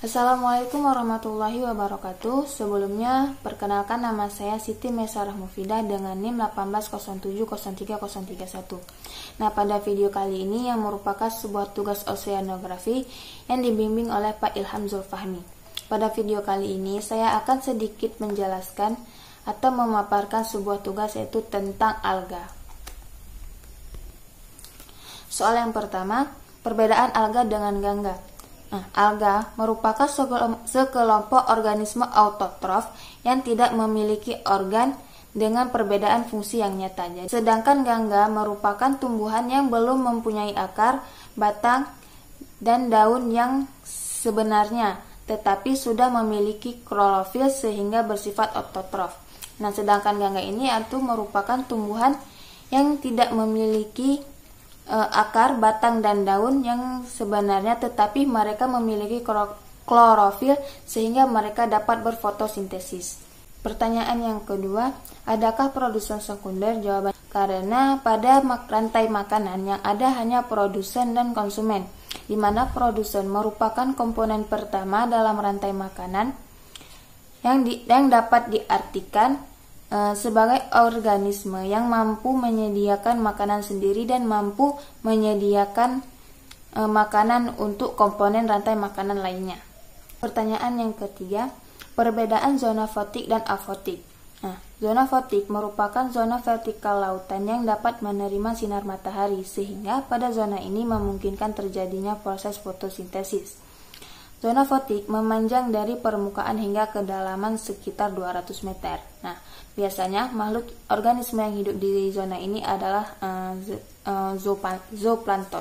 Assalamualaikum warahmatullahi wabarakatuh. Sebelumnya, perkenalkan nama saya Siti Mesarah Mufida dengan NIM 180703031. Nah, pada video kali ini yang merupakan sebuah tugas oseanografi yang dibimbing oleh Pak Ilham Zulfahmi. Pada video kali ini, saya akan sedikit menjelaskan atau memaparkan sebuah tugas yaitu tentang alga. Soal yang pertama, perbedaan alga dengan gangga. Nah, alga merupakan sekelompok organisme autotrof yang tidak memiliki organ dengan perbedaan fungsi yang nyata. Sedangkan gangga merupakan tumbuhan yang belum mempunyai akar, batang, dan daun yang sebenarnya, tetapi sudah memiliki klorofil sehingga bersifat autotrof. Nah, sedangkan gangga ini itu merupakan tumbuhan yang tidak memiliki E, akar, batang, dan daun yang sebenarnya, tetapi mereka memiliki klorofil sehingga mereka dapat berfotosintesis. Pertanyaan yang kedua, adakah produsen sekunder? Jawaban karena pada rantai makanan yang ada hanya produsen dan konsumen, di mana produsen merupakan komponen pertama dalam rantai makanan yang, di, yang dapat diartikan Eh, sebagai organisme yang mampu menyediakan makanan sendiri dan mampu menyediakan e, makanan untuk komponen rantai makanan lainnya. Pertanyaan yang ketiga, perbedaan zona fotik dan afotik. Nah, zona fotik merupakan zona vertikal lautan yang dapat menerima sinar matahari, sehingga pada zona ini memungkinkan terjadinya proses fotosintesis. Zona fotik memanjang dari permukaan hingga kedalaman sekitar 200 meter. Nah, biasanya makhluk organisme yang hidup di zona ini adalah uh, uh, zooplankton.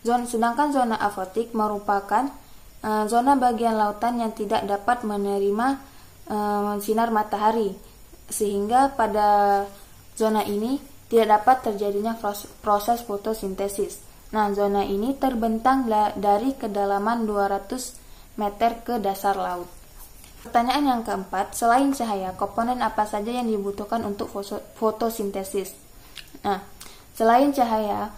Zona, sedangkan zona afotik merupakan uh, zona bagian lautan yang tidak dapat menerima uh, sinar matahari, sehingga pada zona ini tidak dapat terjadinya proses fotosintesis. Nah, zona ini terbentang dari kedalaman 200 meter meter ke dasar laut. Pertanyaan yang keempat, selain cahaya, komponen apa saja yang dibutuhkan untuk fotosintesis? Nah, selain cahaya,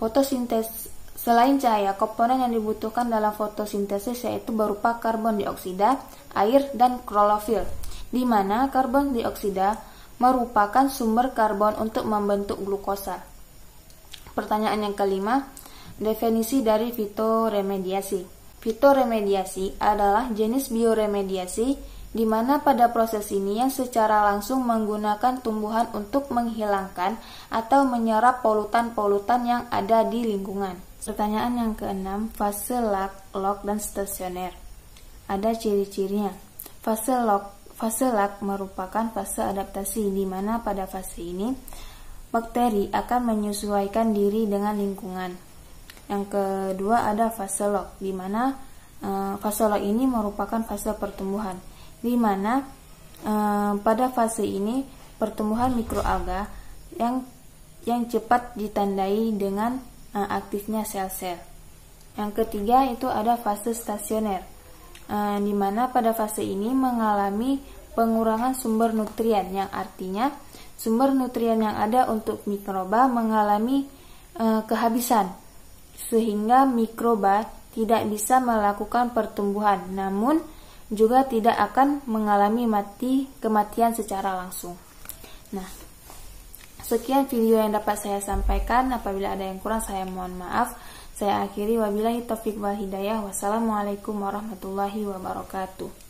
fotosintesis Selain cahaya, komponen yang dibutuhkan dalam fotosintesis yaitu berupa karbon dioksida, air, dan klorofil, di mana karbon dioksida merupakan sumber karbon untuk membentuk glukosa. Pertanyaan yang kelima, definisi dari fitoremediasi. Fitoremediasi adalah jenis bioremediasi di mana pada proses ini yang secara langsung menggunakan tumbuhan untuk menghilangkan atau menyerap polutan-polutan yang ada di lingkungan. Pertanyaan yang keenam, fase lock, lock dan stasioner. Ada ciri-cirinya. Fase lock, fase lock merupakan fase adaptasi di mana pada fase ini bakteri akan menyesuaikan diri dengan lingkungan. Yang kedua ada fase log, di mana e, fase log ini merupakan fase pertumbuhan, di mana e, pada fase ini pertumbuhan mikroalga yang yang cepat ditandai dengan e, aktifnya sel-sel. Yang ketiga itu ada fase stasioner, e, di mana pada fase ini mengalami pengurangan sumber nutrien, yang artinya sumber nutrien yang ada untuk mikroba mengalami e, kehabisan sehingga mikroba tidak bisa melakukan pertumbuhan, namun juga tidak akan mengalami mati kematian secara langsung. Nah, sekian video yang dapat saya sampaikan. Apabila ada yang kurang, saya mohon maaf. Saya akhiri wabillahi taufik wal hidayah. Wassalamualaikum warahmatullahi wabarakatuh.